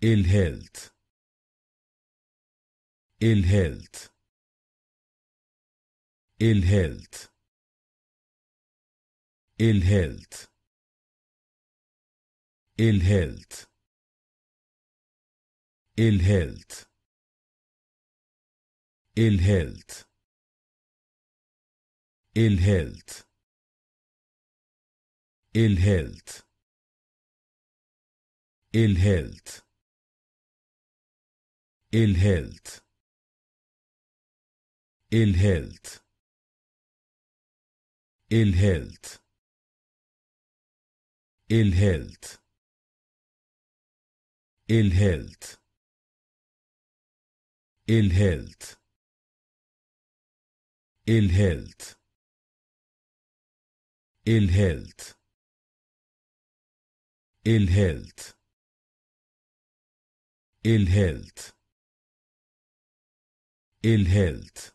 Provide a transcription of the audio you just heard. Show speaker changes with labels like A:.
A: ill health ill health ill health ill health ill health ill health ill health ill health ill health ill health Ill health. Ill health. Ill health. Ill health. Ill health. Ill health. Ill health. Ill health. Ill health. Ill health ill health.